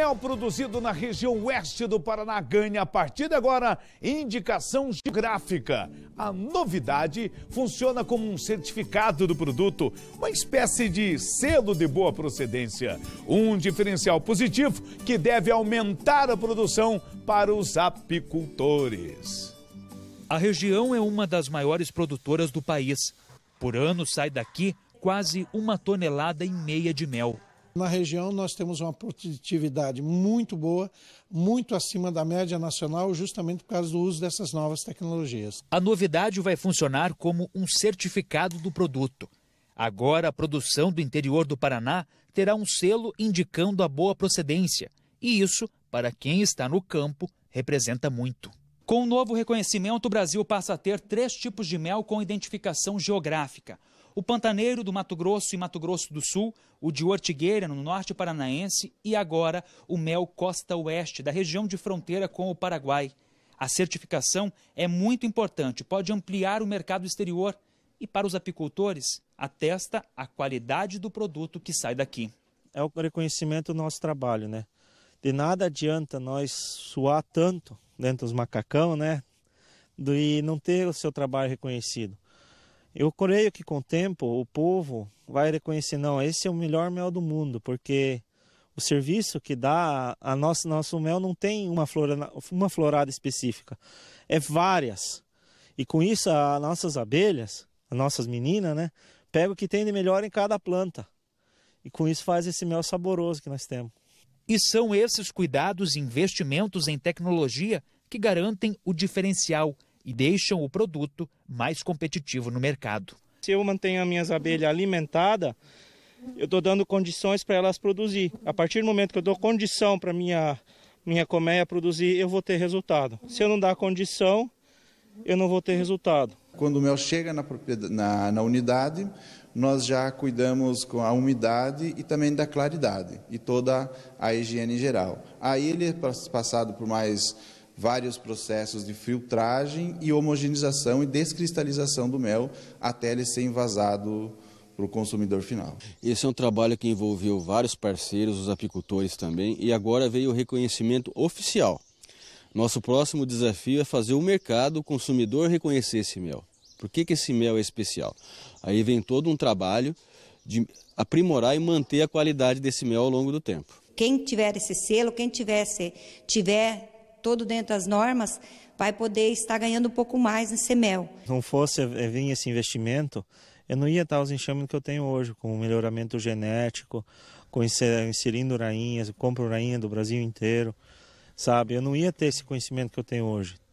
mel produzido na região oeste do Paraná ganha a partir de agora indicação geográfica. A novidade funciona como um certificado do produto, uma espécie de selo de boa procedência. Um diferencial positivo que deve aumentar a produção para os apicultores. A região é uma das maiores produtoras do país. Por ano sai daqui quase uma tonelada e meia de mel. Na região, nós temos uma produtividade muito boa, muito acima da média nacional, justamente por causa do uso dessas novas tecnologias. A novidade vai funcionar como um certificado do produto. Agora, a produção do interior do Paraná terá um selo indicando a boa procedência. E isso, para quem está no campo, representa muito. Com o novo reconhecimento, o Brasil passa a ter três tipos de mel com identificação geográfica o Pantaneiro do Mato Grosso e Mato Grosso do Sul, o de Ortigueira, no norte paranaense, e agora o mel Costa Oeste, da região de fronteira com o Paraguai. A certificação é muito importante, pode ampliar o mercado exterior e, para os apicultores, atesta a qualidade do produto que sai daqui. É o reconhecimento do nosso trabalho, né? De nada adianta nós suar tanto dentro dos macacão, né? E não ter o seu trabalho reconhecido. Eu creio que com o tempo o povo vai reconhecer, não, esse é o melhor mel do mundo, porque o serviço que dá a nossa nosso mel não tem uma florada, uma florada específica, é várias. E com isso as nossas abelhas, as nossas meninas, né, pega o que tem de melhor em cada planta. E com isso faz esse mel saboroso que nós temos. E são esses cuidados e investimentos em tecnologia que garantem o diferencial e deixam o produto mais competitivo no mercado. Se eu mantenho as minhas abelhas alimentadas, eu estou dando condições para elas produzir. A partir do momento que eu dou condição para minha minha colmeia produzir, eu vou ter resultado. Se eu não dar condição, eu não vou ter resultado. Quando o mel chega na, na, na unidade, nós já cuidamos com a umidade e também da claridade e toda a higiene geral. Aí ele é passado por mais vários processos de filtragem e homogeneização e descristalização do mel até ele ser envasado para o consumidor final. Esse é um trabalho que envolveu vários parceiros, os apicultores também, e agora veio o reconhecimento oficial. Nosso próximo desafio é fazer o mercado, o consumidor reconhecer esse mel. Por que, que esse mel é especial? Aí vem todo um trabalho de aprimorar e manter a qualidade desse mel ao longo do tempo. Quem tiver esse selo, quem tivesse, tiver todo dentro das normas, vai poder estar ganhando um pouco mais nesse mel. Não fosse eh, eh, vir esse investimento, eu não ia estar os enxames que eu tenho hoje, com o melhoramento genético, com inserindo rainhas, compro rainha do Brasil inteiro, sabe? Eu não ia ter esse conhecimento que eu tenho hoje.